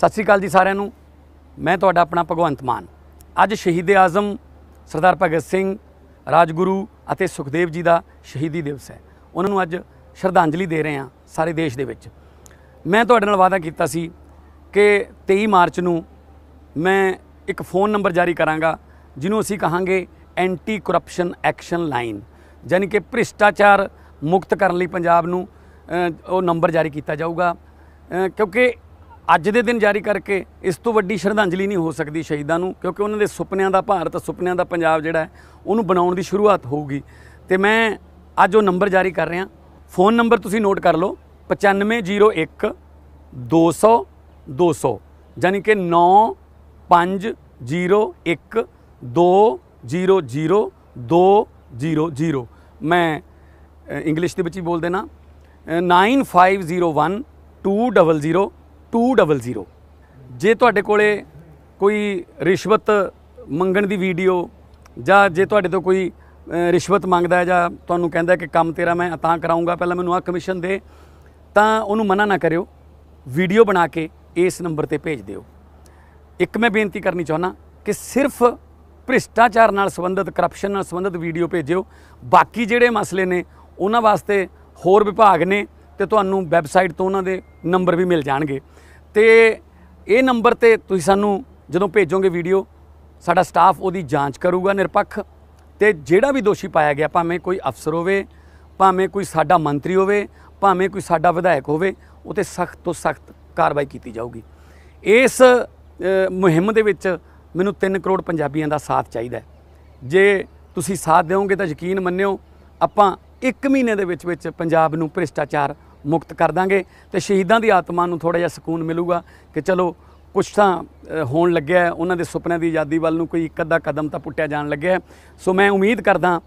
ਸਤਿ ਸ੍ਰੀ ਅਕਾਲ ਜੀ ਸਾਰਿਆਂ ਨੂੰ ਮੈਂ ਤੁਹਾਡਾ ਆਪਣਾ ਭਗਵੰਤ ਮਾਨ ਅੱਜ ਸ਼ਹੀਦ ਆਜ਼ਮ ਸਰਦਾਰ ਭਗਤ ਸਿੰਘ ਰਾਜਗੁਰੂ ਅਤੇ ਸੁਖਦੇਵ ਜੀ ਦਾ ਸ਼ਹੀਦੀ ਦਿਵਸ ਹੈ ਉਹਨਾਂ ਨੂੰ ਅੱਜ ਸ਼ਰਧਾਂਜਲੀ ਦੇ ਰਹੇ ਹਾਂ ਸਾਰੇ ਦੇਸ਼ ਦੇ ਵਿੱਚ ਮੈਂ ਤੁਹਾਡੇ ਨਾਲ ਵਾਅਦਾ ਕੀਤਾ ਸੀ ਕਿ 23 ਮਾਰਚ ਨੂੰ ਮੈਂ ਇੱਕ ਫੋਨ ਨੰਬਰ ਜਾਰੀ ਕਰਾਂਗਾ ਜਿਹਨੂੰ ਅਸੀਂ ਕਹਾਂਗੇ ਐਂਟੀ ਕਰਪਸ਼ਨ ਐਕਸ਼ਨ ਲਾਈਨ ਯਾਨੀ ਕਿ ਭ੍ਰਿਸ਼ਟਾਚਾਰ ਮੁਕਤ ਕਰਨ ਲਈ ਪੰਜਾਬ ਨੂੰ ਉਹ ਨੰਬਰ ਜਾਰੀ ਕੀਤਾ ਜਾਊਗਾ ਕਿਉਂਕਿ ਅੱਜ ਦੇ ਦਿਨ ਜਾਰੀ ਕਰਕੇ ਇਸ ਤੋਂ ਵੱਡੀ ਸ਼ਰਧਾਂਜਲੀ ਨਹੀਂ ਹੋ ਸਕਦੀ ਸ਼ਹੀਦਾਂ ਨੂੰ ਕਿਉਂਕਿ ਉਹਨਾਂ ਦੇ ਸੁਪਨਿਆਂ ਦਾ ਭਾਰਤ ਸੁਪਨਿਆਂ ਦਾ ਪੰਜਾਬ ਜਿਹੜਾ ਹੈ ਉਹਨੂੰ ਬਣਾਉਣ ਦੀ ਸ਼ੁਰੂਆਤ ਹੋਊਗੀ ਤੇ ਮੈਂ ਅੱਜ ਉਹ ਨੰਬਰ ਜਾਰੀ ਕਰ ਰਿਹਾ ਫੋਨ ਨੰਬਰ ਤੁਸੀਂ ਨੋਟ ਕਰ ਲਓ 9501 200 200 ਯਾਨੀ ਕਿ 9501200200 ਮੈਂ ਇੰਗਲਿਸ਼ ਦੇ ਵਿੱਚ ਹੀ ਬੋਲ ਦੇਣਾ 9501 200 200 ਜੇ ਤੁਹਾਡੇ ਕੋਲੇ ਕੋਈ ਰਿਸ਼ਵਤ ਮੰਗਣ ਦੀ ਵੀਡੀਓ ਜਾਂ ਜੇ ਤੁਹਾਡੇ ਤੋਂ ਕੋਈ ਰਿਸ਼ਵਤ ਮੰਗਦਾ ਹੈ ਜਾਂ ਤੁਹਾਨੂੰ ਕਹਿੰਦਾ ਕਿ ਕੰਮ ਤੇਰਾ ਮੈਂ ਤਾਂ ਕਰਾਉਂਗਾ ਪਹਿਲਾਂ ਮੈਨੂੰ ਆ ਕਮਿਸ਼ਨ ਦੇ ਤਾਂ ਉਹਨੂੰ ਮਨਾ ਨਾ ਕਰਿਓ ਵੀਡੀਓ ਬਣਾ ਕੇ ਇਸ ਨੰਬਰ ਤੇ ਭੇਜ ਦਿਓ ਇੱਕ ਮੈਂ ਬੇਨਤੀ ਕਰਨੀ ਚਾਹੁੰਦਾ ਕਿ ਸਿਰਫ ਭ੍ਰਿਸ਼ਟਾਚਾਰ ਨਾਲ ਸੰਬੰਧਿਤ ਕਰਪਸ਼ਨ ਨਾਲ ਸੰਬੰਧਿਤ ਵੀਡੀਓ ਭੇਜਿਓ ਬਾਕੀ ਜਿਹੜੇ ਮਸਲੇ ਨੇ ਉਹਨਾਂ ਵਾਸਤੇ ਹੋਰ ਵਿਭਾਗ ਨੇ ਤੇ ਤੁਹਾਨੂੰ ਵੈਬਸਾਈਟ ਤੋਂ ਉਹਨਾਂ ਦੇ ਨੰਬਰ ਵੀ ਮਿਲ ਜਾਣਗੇ ਤੇ ਇਹ ਨੰਬਰ ਤੇ ਤੁਸੀਂ ਸਾਨੂੰ ਜਦੋਂ ਭੇਜੋਗੇ ਵੀਡੀਓ ਸਾਡਾ ਸਟਾਫ ਉਹਦੀ ਜਾਂਚ ਕਰੂਗਾ ਨਿਰਪੱਖ ਤੇ ਜਿਹੜਾ ਵੀ ਦੋਸ਼ੀ ਪਾਇਆ ਗਿਆ ਭਾਵੇਂ ਕੋਈ ਅਫਸਰ ਹੋਵੇ ਭਾਵੇਂ ਕੋਈ ਸਾਡਾ ਮੰਤਰੀ ਹੋਵੇ ਭਾਵੇਂ ਕੋਈ ਸਾਡਾ ਵਿਧਾਇਕ ਹੋਵੇ ਉਹ ਤੇ ਸਖਤ ਤੋਂ ਸਖਤ ਕਾਰਵਾਈ ਕੀਤੀ ਜਾਊਗੀ ਇਸ ਮੁਹਿੰਮ ਦੇ ਵਿੱਚ ਮੈਨੂੰ 3 ਕਰੋੜ ਪੰਜਾਬੀਆਂ ਦਾ ਸਾਥ ਚਾਹੀਦਾ ਜੇ ਤੁਸੀਂ ਸਾਥ ਦਿਓਗੇ ਤਾਂ ਯਕੀਨ ਮੰਨਿਓ ਆਪਾਂ 1 ਮਹੀਨੇ ਦੇ ਵਿੱਚ ਵਿੱਚ ਪੰਜਾਬ ਨੂੰ ਭ੍ਰਿਸ਼ਟਾਚਾਰ ਮੁਕਤ ਕਰ ਦਾਂਗੇ ਤੇ ਸ਼ਹੀਦਾਂ ਦੀ ਆਤਮਾ ਨੂੰ ਥੋੜਾ ਜਿਹਾ ਸਕੂਨ ਮਿਲੂਗਾ ਕਿ ਚਲੋ ਕੁਛ ਤਾਂ ਹੋਣ ਲੱਗਿਆ ਉਹਨਾਂ ਦੇ ਸੁਪਨਿਆਂ ਦੀ ਆਜ਼ਾਦੀ ਵੱਲ ਨੂੰ ਕੋਈ ਇੱਕ ਅੱਧਾ ਕਦਮ ਤਾਂ ਪੁੱਟਿਆ ਜਾਣ ਲੱਗਿਆ ਸੋ ਮੈਂ ਉਮੀਦ ਕਰਦਾ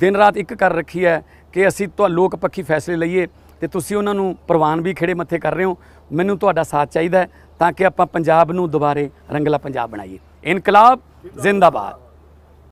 ਦਿਨ ਰਾਤ ਇੱਕ ਕਰ ਰੱਖੀ ਹੈ ਕਿ ਅਸੀਂ ਤੁਹਾ ਲੋਕ ਪੱਖੀ ਫੈਸਲੇ ਲਈਏ ਤੇ ਤੁਸੀਂ ਉਹਨਾਂ ਨੂੰ ਪ੍ਰਵਾਨ ਵੀ ਖੜੇ ਮੱਥੇ ਕਰ ਰਹੇ ਹੋ ਮੈਨੂੰ ਤੁਹਾਡਾ ਸਾਥ ਚਾਹੀਦਾ ਤਾਂ ਕਿ ਆਪਾਂ ਪੰਜਾਬ ਨੂੰ ਦੁਬਾਰੇ ਰੰਗਲਾ ਪੰਜਾਬ ਬਣਾਈਏ ਇਨਕਲਾਬ ਜ਼ਿੰਦਾਬਾਦ